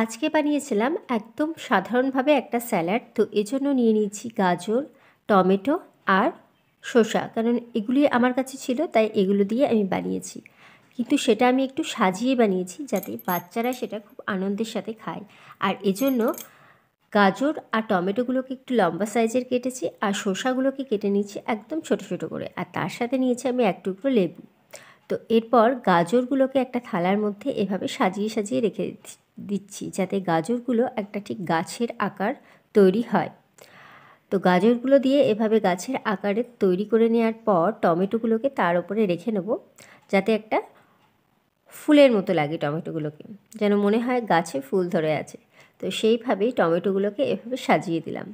আজকে বানিয়েছিলাম একদম সাধারণভাবে একটা স্যালাড তো এজন্য নিয়ে নিয়েছি গাজর টমেটো আর শসা কারণ এগুলি আমার কাছে ছিল তাই এগুলো দিয়ে আমি বানিয়েছি কিন্তু সেটা আমি একটু সাজিয়ে বানিয়েছি যাতে বাচ্চারা সেটা খুব আনন্দের সাথে খায় আর এজন্য গাজর আর টমেটোগুলোকে একটু লম্বা সাইজের কেটেছি আর শসাগুলোকে কেটে নিয়েছি একদম ছোট ছোট করে আর তার সাথে নিয়েছি আমি এক টুকরো লেবু তো এরপর গাজরগুলোকে একটা থালার মধ্যে এভাবে সাজিয়ে সাজিয়ে রেখে দিচ্ছি দিচ্ছি যাতে গাজরগুলো একটা ঠিক গাছের আকার তৈরি হয় তো গাজরগুলো দিয়ে এভাবে গাছের আকারে তৈরি করে নেওয়ার পর টমেটোগুলোকে তার উপরে রেখে নেব যাতে একটা ফুলের মতো লাগে টমেটোগুলোকে যেন মনে হয় গাছে ফুল ধরে আছে তো সেইভাবেই টমেটোগুলোকে এভাবে সাজিয়ে দিলাম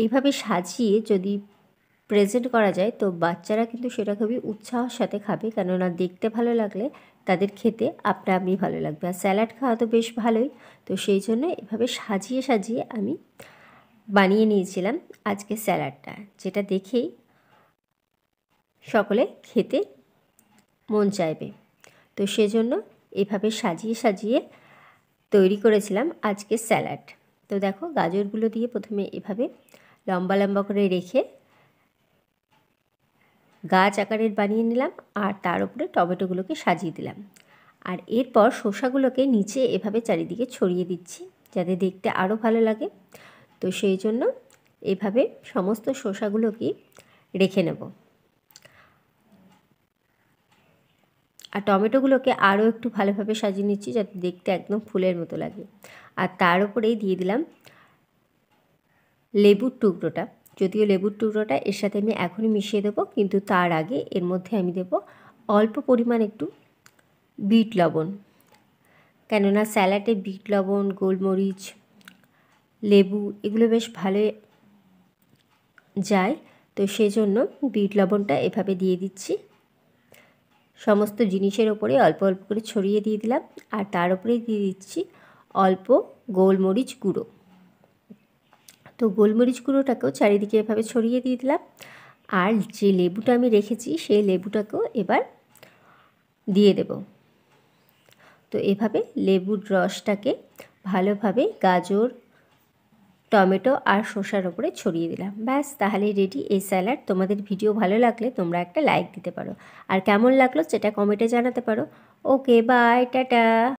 এইভাবে সাজিয়ে যদি প্রেজেন্ট করা যায় তো বাচ্চারা কিন্তু সেটা খুবই উৎসাহর সাথে খাবে কেননা দেখতে ভালো লাগলে তাদের খেতে আপনা আপনি ভালো লাগবে আর স্যালাড খাওয়া তো বেশ ভালোই তো সেই জন্য এভাবে সাজিয়ে সাজিয়ে আমি বানিয়ে নিয়েছিলাম আজকে স্যালাডটা যেটা দেখেই সকলে খেতে মন চাইবে তো সেজন্য এভাবে সাজিয়ে সাজিয়ে তৈরি করেছিলাম আজকে স্যালাড তো দেখো গাজরগুলো দিয়ে প্রথমে এভাবে লম্বা লম্বা করে রেখে গাছ আকারের বানিয়ে নিলাম আর তার উপরে টমেটোগুলোকে সাজিয়ে দিলাম আর এরপর শসাগুলোকে নিচে এভাবে চারিদিকে ছড়িয়ে দিচ্ছি যাতে দেখতে আরও ভালো লাগে তো সেই জন্য এভাবে সমস্ত শসাগুলোকে রেখে নেব আর টমেটোগুলোকে আরও একটু ভালোভাবে সাজিয়ে নিচ্ছি যাতে দেখতে একদম ফুলের মতো লাগে আর তার উপরেই দিয়ে দিলাম লেবুর টুকরোটা যদিও লেবুর টুকরোটা এর সাথে আমি এখনই মিশিয়ে দেবো কিন্তু তার আগে এর মধ্যে আমি দেব অল্প পরিমাণ একটু বিট লবণ কেননা স্যালাডে বিট লবণ গোলমরিচ লেবু এগুলো বেশ ভালো যায় তো সেই জন্য বিট লবণটা এভাবে দিয়ে দিচ্ছি সমস্ত জিনিসের ওপরে অল্প অল্প করে ছড়িয়ে দিয়ে দিলাম আর তার উপরে দিয়ে দিচ্ছি অল্প গোলমরিচ গুঁড়ো তো গোলমরিচ গুঁড়োটাকেও চারিদিকে এভাবে ছড়িয়ে দিয়ে দিলাম আর যে লেবুটা আমি রেখেছি সেই লেবুটাকেও এবার দিয়ে দেব তো এভাবে লেবুর রসটাকে ভালোভাবে গাজর টমেটো আর শসার ওপরে ছড়িয়ে দিলাম ব্যাস তাহলে রেডি এই স্যালাড তোমাদের ভিডিও ভালো লাগলে তোমরা একটা লাইক দিতে পারো আর কেমন লাগলো সেটা কমেন্টে জানাতে পারো ওকে বাই টাটা